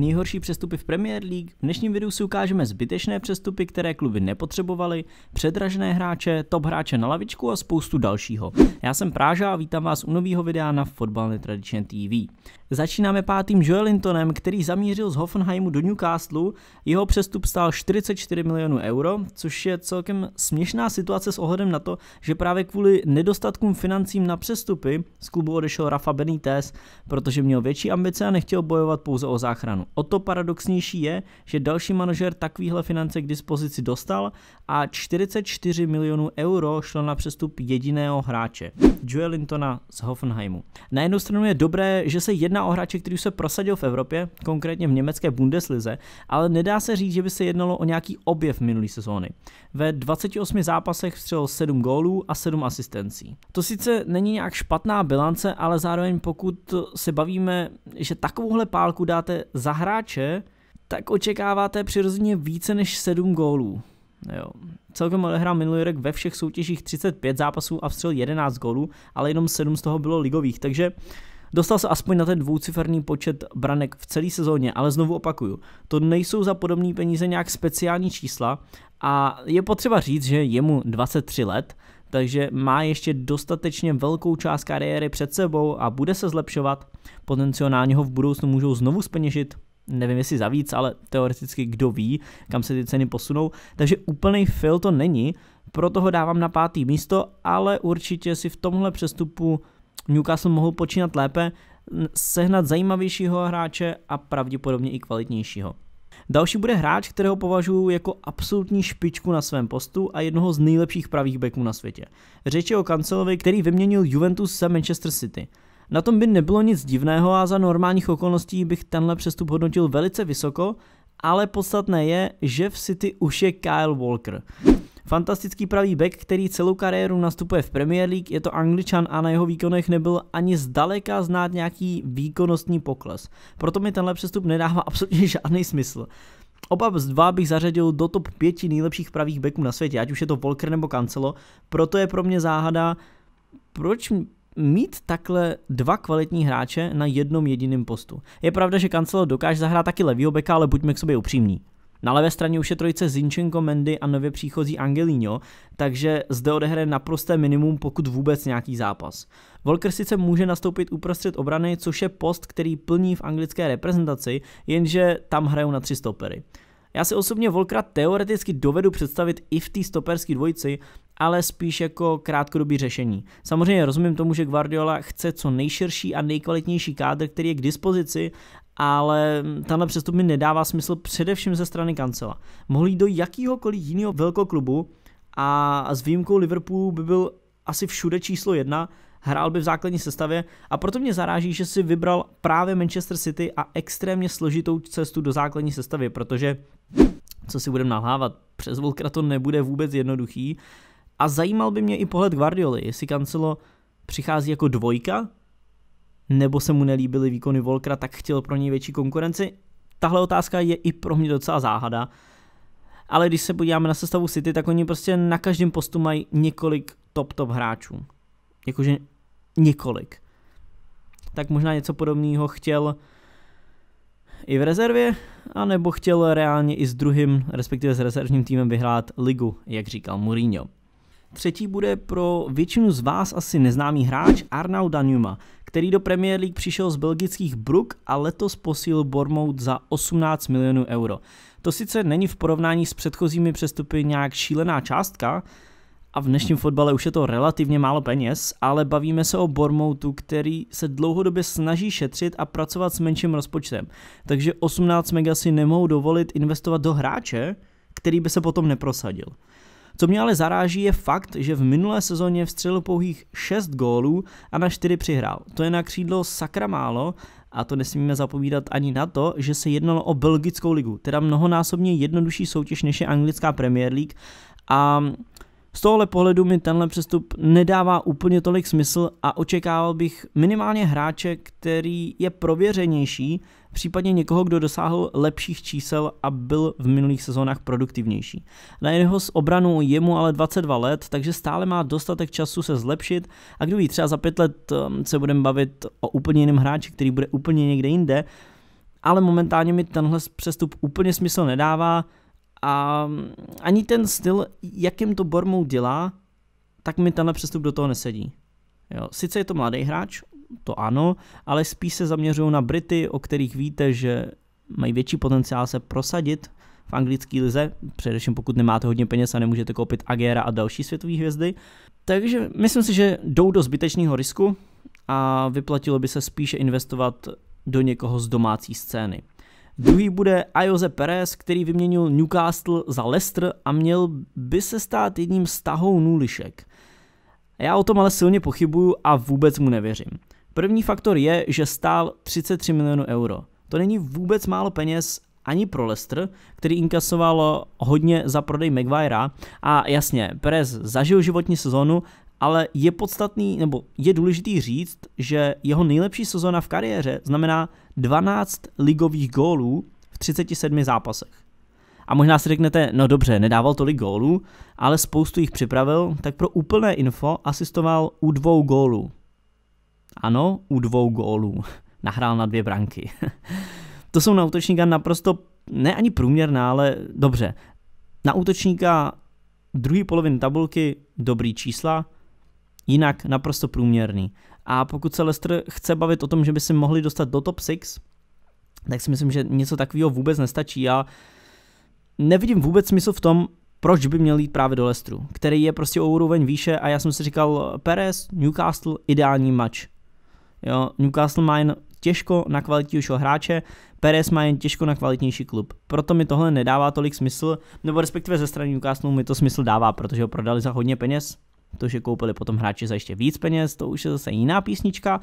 nejhorší přestupy v Premier League, v dnešním videu si ukážeme zbytečné přestupy, které kluby nepotřebovaly, předražené hráče, top hráče na lavičku a spoustu dalšího. Já jsem Práža a vítám vás u nového videa na Fotbal Netradition TV. Začínáme pátým Joelintonem, který zamířil z Hoffenheimu do Newcastle. Jeho přestup stál 44 milionů euro, což je celkem směšná situace s ohledem na to, že právě kvůli nedostatkům financím na přestupy z klubu odešel Rafa Benítez, protože měl větší ambice a nechtěl bojovat pouze o záchranu. O to paradoxnější je, že další manažer takovýhle finance k dispozici dostal a 44 milionů euro šlo na přestup jediného hráče, Joel Lintona z Hoffenheimu. Na jednu stranu je dobré, že se jedná o hráče, který už se prosadil v Evropě, konkrétně v německé Bundeslize, ale nedá se říct, že by se jednalo o nějaký objev minulý sezóny. Ve 28 zápasech vstřelil 7 gólů a 7 asistencí. To sice není nějak špatná bilance, ale zároveň pokud se bavíme, že takovouhle pálku dáte za hráče, tak očekáváte přirozeně více než 7 gólů. Jo. Celkem odehrál minulý rok ve všech soutěžích 35 zápasů a vstřel 11 gólů, ale jenom 7 z toho bylo ligových, takže Dostal se aspoň na ten dvouciferný počet branek v celé sezóně, ale znovu opakuju, to nejsou za podobné peníze nějak speciální čísla a je potřeba říct, že je mu 23 let, takže má ještě dostatečně velkou část kariéry před sebou a bude se zlepšovat, potenciálně ho v budoucnu můžou znovu speněžit nevím jestli za víc, ale teoreticky kdo ví, kam se ty ceny posunou. Takže úplný fail to není, proto ho dávám na pátý místo, ale určitě si v tomhle přestupu Newcastle mohl počínat lépe, sehnat zajímavějšího hráče a pravděpodobně i kvalitnějšího. Další bude hráč, kterého považuji jako absolutní špičku na svém postu a jednoho z nejlepších pravých beků na světě. Řeč je o Kancelovi, který vyměnil Juventus za Manchester City. Na tom by nebylo nic divného a za normálních okolností bych tenhle přestup hodnotil velice vysoko, ale podstatné je, že v City už je Kyle Walker. Fantastický pravý back, který celou kariéru nastupuje v Premier League, je to angličan a na jeho výkonech nebyl ani zdaleka znát nějaký výkonnostní pokles. Proto mi tenhle přestup nedává absolutně žádný smysl. Oba z dva bych zařadil do top 5 nejlepších pravých backů na světě, ať už je to Volker nebo Cancelo, proto je pro mě záhada, proč mít takhle dva kvalitní hráče na jednom jediném postu. Je pravda, že Cancelo dokáže zahrát taky levýho beka, ale buďme k sobě upřímní. Na levé straně už je trojice Zinchenko, Mendy a nově příchozí Angelino, takže zde odehraje naprosté minimum, pokud vůbec nějaký zápas. Volker sice může nastoupit uprostřed obrany, což je post, který plní v anglické reprezentaci, jenže tam hrajou na tři stopery. Já si osobně Volkra teoreticky dovedu představit i v té stoperské dvojici, ale spíš jako krátkodobý řešení. Samozřejmě rozumím tomu, že Guardiola chce co nejširší a nejkvalitnější kádr, který je k dispozici, ale tenhle přestup mi nedává smysl především ze strany Kancela. Mohli jít do jakýhokoliv jiného velkého klubu a s výjimkou Liverpoolu by byl asi všude číslo jedna, hrál by v základní sestavě a proto mě zaráží, že si vybral právě Manchester City a extrémně složitou cestu do základní sestavy, protože co si budeme nalhávat, přes Volkra to nebude vůbec jednoduchý a zajímal by mě i pohled Guardioli, jestli Cancelo přichází jako dvojka, nebo se mu nelíbily výkony Volkra, tak chtěl pro něj větší konkurenci. Tahle otázka je i pro mě docela záhada. Ale když se podíváme na sestavu City, tak oni prostě na každém postu mají několik top top hráčů. Jakože několik. Tak možná něco podobného chtěl i v rezervě, anebo chtěl reálně i s druhým, respektive s rezervním týmem vyhrát ligu, jak říkal Mourinho. Třetí bude pro většinu z vás asi neznámý hráč Arnaud Danjuma, který do Premier League přišel z belgických Brook a letos posílil Bournemouth za 18 milionů euro. To sice není v porovnání s předchozími přestupy nějak šílená částka, a v dnešním fotbale už je to relativně málo peněz, ale bavíme se o Bormoutu, který se dlouhodobě snaží šetřit a pracovat s menším rozpočtem. Takže 18 mega si nemohou dovolit investovat do hráče, který by se potom neprosadil. Co mě ale zaráží je fakt, že v minulé sezóně vstřelil pouhých 6 gólů a na 4 přihrál. To je na křídlo sakra málo a to nesmíme zapovídat ani na to, že se jednalo o belgickou ligu, teda mnohonásobně jednodušší soutěž než je anglická Premier League a z tohohle pohledu mi tenhle přestup nedává úplně tolik smysl a očekával bych minimálně hráče, který je prověřenější, případně někoho, kdo dosáhl lepších čísel a byl v minulých sezónách produktivnější. Na jeho z obranu je mu ale 22 let, takže stále má dostatek času se zlepšit a kdo ví, třeba za pět let ehm, se budeme bavit o úplně jiném hráči, který bude úplně někde jinde, ale momentálně mi tenhle přestup úplně smysl nedává, a mm, ani ten styl, jakým to Bormou dělá, tak mi tenhle přestup do toho nesedí. Jo, sice je to mladý hráč, to ano, ale spíš se zaměřují na Brity, o kterých víte, že mají větší potenciál se prosadit v anglické lize, především pokud nemáte hodně peněz a nemůžete koupit Agera a další světové hvězdy. Takže myslím si, že jdou do zbytečného risku a vyplatilo by se spíše investovat do někoho z domácí scény. Druhý bude Ajoze Perez, který vyměnil Newcastle za Leicester a měl by se stát jedním z tahounů Já o tom ale silně pochybuju a vůbec mu nevěřím. První faktor je, že stál 33 milionů euro. To není vůbec málo peněz ani pro Leicester, který inkasoval hodně za prodej Maguirea a jasně, Perez zažil životní sezonu, ale je podstatný, nebo je důležitý říct, že jeho nejlepší sezona v kariéře znamená 12 ligových gólů v 37 zápasech. A možná si řeknete, no dobře, nedával tolik gólů, ale spoustu jich připravil, tak pro úplné info asistoval u dvou gólů. Ano, u dvou gólů. Nahrál na dvě branky. to jsou na útočníka naprosto, ne ani průměrná, ale dobře. Na útočníka druhý polovin tabulky dobrý čísla, jinak naprosto průměrný. A pokud se Leicester chce bavit o tom, že by si mohli dostat do top 6, tak si myslím, že něco takového vůbec nestačí a nevidím vůbec smysl v tom, proč by měl jít právě do Lestru, který je prostě o úroveň výše a já jsem si říkal, Perez, Newcastle, ideální match. Jo, Newcastle má jen těžko na kvalitnějšího hráče, Perez má jen těžko na kvalitnější klub. Proto mi tohle nedává tolik smysl, nebo respektive ze strany Newcastle mi to smysl dává, protože ho prodali za hodně peněz, to, že koupili potom hráči za ještě víc peněz, to už je zase jiná písnička.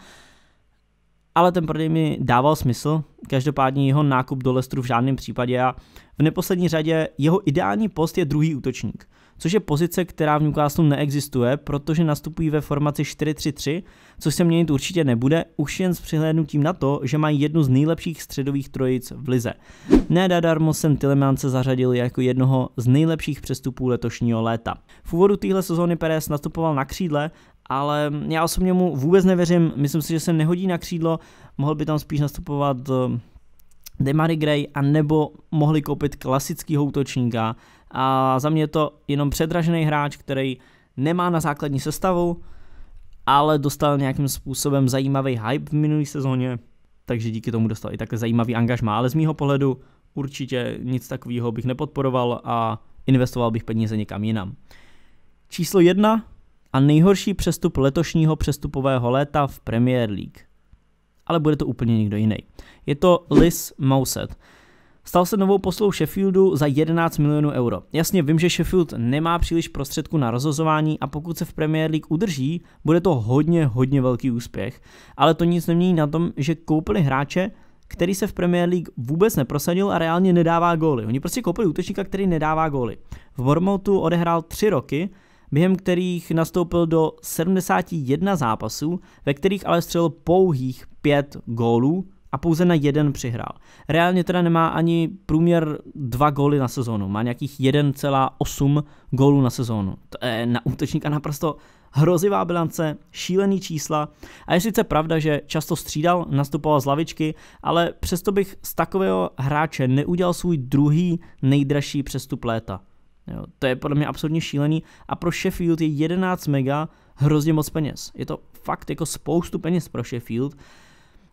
Ale ten prodej mi dával smysl, každopádně jeho nákup do Lestru v žádném případě a v neposlední řadě jeho ideální post je druhý útočník což je pozice, která v Newcastle neexistuje, protože nastupují ve formaci 4-3-3, což se měnit určitě nebude, už jen s přihlédnutím na to, že mají jednu z nejlepších středových trojic v lize. Nedadarmo jsem Tillemance zařadil jako jednoho z nejlepších přestupů letošního léta. V úvodu téhle sezóny Perez nastupoval na křídle, ale já osobně mu vůbec nevěřím, myslím si, že se nehodí na křídlo, mohl by tam spíš nastupovat eh, Demary Gray a nebo mohli koupit klasického útočníka a za mě je to jenom předražený hráč, který nemá na základní sestavu, ale dostal nějakým způsobem zajímavý hype v minulý sezóně, takže díky tomu dostal i takhle zajímavý angažmá, ale z mýho pohledu určitě nic takového bych nepodporoval a investoval bych peníze někam jinam. Číslo jedna a nejhorší přestup letošního přestupového léta v Premier League. Ale bude to úplně někdo jiný. Je to Liz Mouset. Stal se novou poslou Sheffieldu za 11 milionů euro. Jasně vím, že Sheffield nemá příliš prostředku na rozhozování a pokud se v Premier League udrží, bude to hodně, hodně velký úspěch. Ale to nic nemění na tom, že koupili hráče, který se v Premier League vůbec neprosadil a reálně nedává góly. Oni prostě koupili útočníka, který nedává góly. V Bournemouthu odehrál 3 roky, během kterých nastoupil do 71 zápasů, ve kterých ale střelil pouhých 5 gólů a pouze na jeden přihrál. Reálně teda nemá ani průměr dva góly na sezónu, má nějakých 1,8 gólů na sezónu. To je na útočníka naprosto hrozivá bilance, šílený čísla a je sice pravda, že často střídal, nastupoval z lavičky, ale přesto bych z takového hráče neudělal svůj druhý nejdražší přestup léta. Jo, to je podle mě absolutně šílený a pro Sheffield je 11 mega hrozně moc peněz. Je to fakt jako spoustu peněz pro Sheffield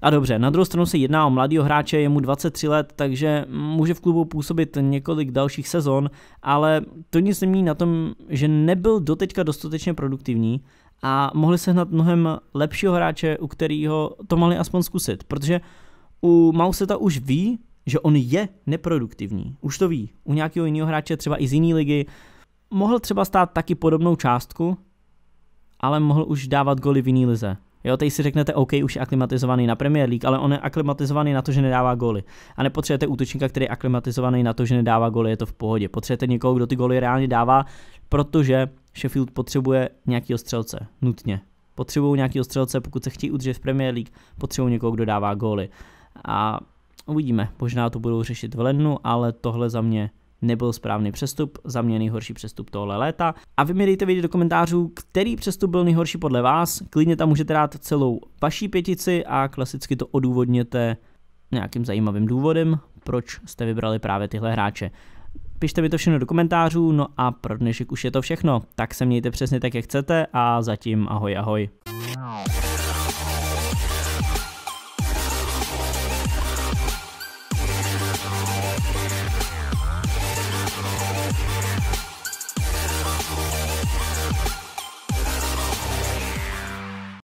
a dobře, na druhou stranu se jedná o mladého hráče, je mu 23 let, takže může v klubu působit několik dalších sezon, ale to nic nemění na tom, že nebyl doteďka dostatečně produktivní a mohli sehnat mnohem lepšího hráče, u kterého to mohli aspoň zkusit, protože u Mauseta už ví, že on je neproduktivní. Už to ví. U nějakého jiného hráče, třeba i z jiné ligy, mohl třeba stát taky podobnou částku, ale mohl už dávat goly v jiný lize. Jo, teď si řeknete, OK, už je aklimatizovaný na Premier League, ale on je aklimatizovaný na to, že nedává goly. A nepotřebujete útočníka, který je aklimatizovaný na to, že nedává goly, je to v pohodě. Potřebujete někoho, kdo ty goly reálně dává, protože Sheffield potřebuje nějaký střelce, nutně. Potřebují nějaký střelce, pokud se chtějí udržet v Premier League, potřebují někoho, kdo dává góly. A uvidíme, možná to budou řešit v lednu, ale tohle za mě nebyl správný přestup, za mě nejhorší přestup tohle léta. A vy mi dejte vědět do komentářů, který přestup byl nejhorší podle vás. Klidně tam můžete dát celou vaší pětici a klasicky to odůvodněte nějakým zajímavým důvodem, proč jste vybrali právě tyhle hráče. Pište mi to všechno do komentářů, no a pro dnešek už je to všechno. Tak se mějte přesně tak, jak chcete a zatím ahoj ahoj.